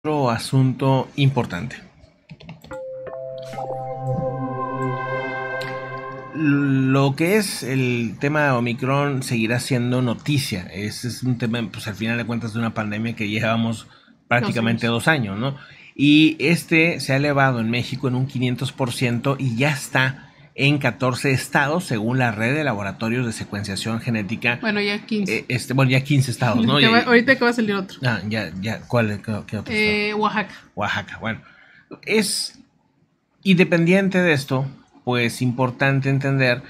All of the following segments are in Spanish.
otro asunto importante. Lo que es el tema de Omicron seguirá siendo noticia. es un tema, pues al final de cuentas, de una pandemia que llevamos prácticamente dos años, ¿no? Y este se ha elevado en México en un 500% y ya está en 14 estados, según la red de laboratorios de secuenciación genética. Bueno, ya 15. Eh, este, bueno, ya 15 estados, ¿no? ahorita que va a salir otro. Ah, ya, ya. ¿Cuál? ¿Qué, eh, Oaxaca. Oaxaca, bueno. Es independiente de esto, pues importante entender,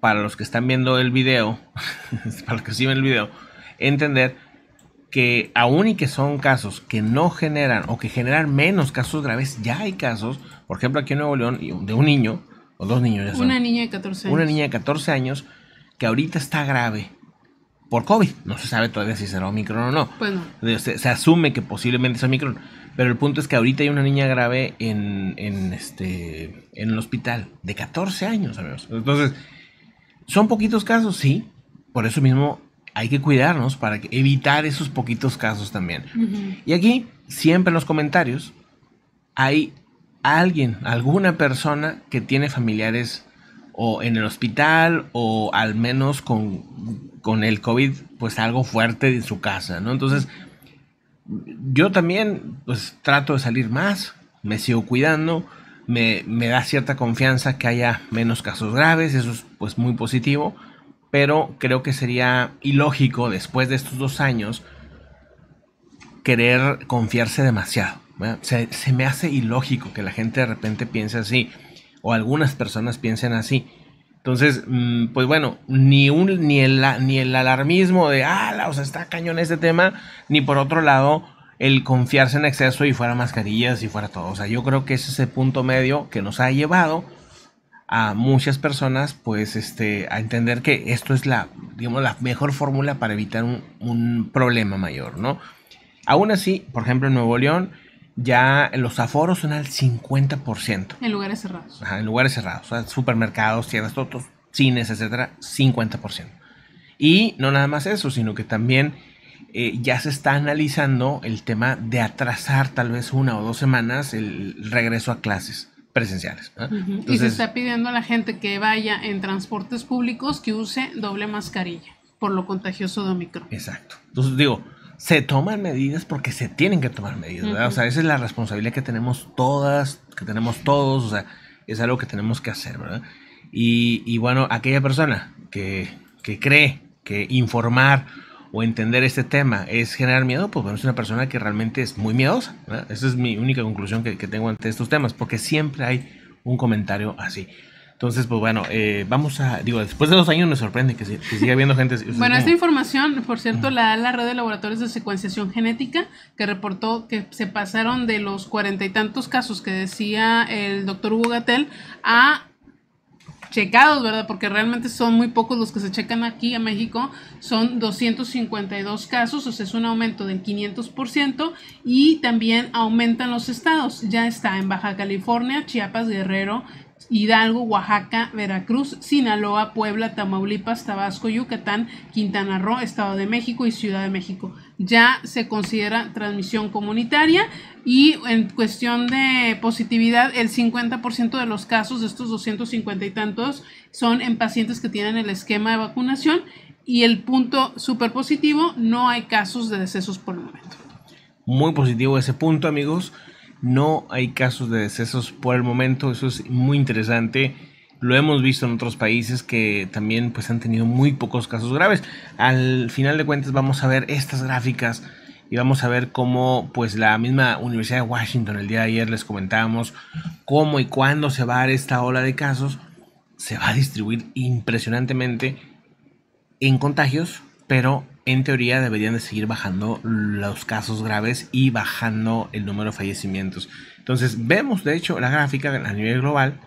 para los que están viendo el video, para los que siguen el video, entender que aún y que son casos que no generan o que generan menos casos graves, ya hay casos, por ejemplo aquí en Nuevo León, de un niño o dos niños Una niña de 14 años. Una niña de 14 años que ahorita está grave por COVID. No se sabe todavía si será Omicron o no. Bueno. Pues se, asume que posiblemente sea Omicron. Pero el punto es que ahorita hay una niña grave en, este, en el hospital de 14 años, amigos. Entonces, son poquitos casos, sí. Por eso mismo hay que cuidarnos para evitar esos poquitos casos también. Y aquí, siempre en los comentarios, hay alguien, alguna persona que tiene familiares o en el hospital o al menos con, el COVID, pues algo fuerte en su casa, ¿no? Entonces, yo también, pues trato de salir más, me sigo cuidando, me, me, da cierta confianza que haya menos casos graves, eso es pues muy positivo, pero creo que sería ilógico después de estos dos años querer confiarse demasiado se, me hace ilógico que la gente de repente piense así, o algunas personas piensen así. Entonces, mm, pues bueno, ni, un, ni, el, ni el alarmismo de, ah, o sea, está cañón este tema, ni por otro lado, el confiarse en exceso y fuera mascarillas y fuera todo. O sea, yo creo que es ese punto medio que nos ha llevado a muchas personas, pues, este, a entender que esto es la, digamos, la mejor fórmula para evitar un, un problema mayor, ¿no? Aún así, por ejemplo, en Nuevo León, ya los aforos son al 50%. En lugares cerrados. Ajá, en lugares cerrados. supermercados, tiendas, totos, cines, etcétera, 50%. Y no nada más eso, sino que también eh, ya se está analizando el tema de atrasar tal vez una o dos semanas el regreso a clases presenciales. y se está pidiendo a la gente que vaya en transportes públicos que use doble mascarilla por lo contagioso de Omicron. Exacto. Entonces digo, se toman medidas porque se tienen que tomar medidas, O sea, esa es la responsabilidad que tenemos todas, que tenemos todos, o sea, es algo que tenemos que hacer, ¿verdad? Y, bueno, aquella persona que, cree que informar o entender este tema es generar miedo, pues bueno, es una persona que realmente es muy miedosa, ¿verdad? Esa es mi única conclusión que, que tengo ante estos temas, porque siempre hay un comentario así. Entonces, pues bueno, eh, vamos a, digo, después de dos años me sorprende que, siga habiendo gente. bueno, esta información, por cierto, la da la red de laboratorios de secuenciación genética, que reportó que se pasaron de los cuarenta y tantos casos que decía el doctor Bugatel a checados, ¿verdad? Porque realmente son muy pocos los que se checan aquí en México, son 252 casos, o sea, es un aumento del 500% y también aumentan los estados, ya está en Baja California, Chiapas, Guerrero, Hidalgo, Oaxaca, Veracruz, Sinaloa, Puebla, Tamaulipas, Tabasco, Yucatán, Quintana Roo, Estado de México y Ciudad de México. Ya se considera transmisión comunitaria y en cuestión de positividad, el 50% de los casos de estos 250 y tantos son en pacientes que tienen el esquema de vacunación y el punto súper positivo, no hay casos de decesos por el momento. Muy positivo ese punto, amigos. No hay casos de decesos por el momento, eso es muy interesante. Lo hemos visto en otros países que también pues, han tenido muy pocos casos graves. Al final de cuentas vamos a ver estas gráficas y vamos a ver cómo pues la misma Universidad de Washington el día de ayer les comentábamos cómo y cuándo se va a dar esta ola de casos se va a distribuir impresionantemente en contagios pero en teoría deberían de seguir bajando los casos graves y bajando el número de fallecimientos. Entonces vemos de hecho la gráfica a nivel global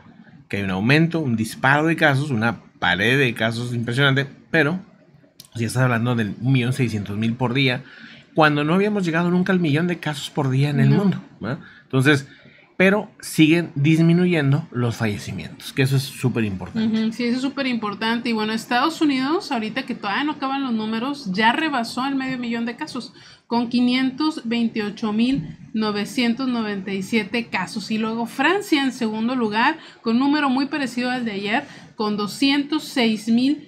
que hay un aumento, un disparo de casos, una pared de casos impresionante, pero si estás hablando del 1.600.000 por día, cuando no habíamos llegado nunca al millón de casos por día en el mundo. Entonces, pero siguen disminuyendo los fallecimientos, que eso es súper importante. sí, eso es súper importante. Y bueno, Estados Unidos, ahorita que todavía no acaban los números, ya rebasó el medio millón de casos, con 528.997 casos. Y luego Francia en segundo lugar, con un número muy parecido al de ayer, con 206.000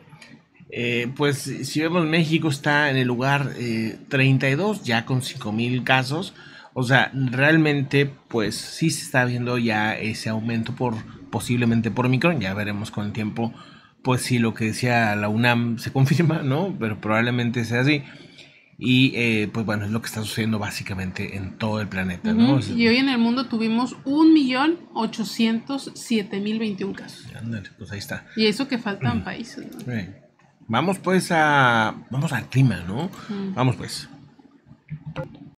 Eh, pues si vemos México está en el lugar 32 eh, ya con 5.000 casos. O sea, realmente pues sí se está viendo ya ese aumento por posiblemente por Omicron. Ya veremos con el tiempo pues si lo que decía la UNAM se confirma, ¿no? Pero probablemente sea así. Y eh, pues bueno, es lo que está sucediendo básicamente en todo el planeta. ¿no? Y hoy en el mundo tuvimos 1.807.021 casos. pues ahí está. Y eso que faltan países. ¿no? Vamos pues a. Vamos al clima, ¿no? Vamos pues.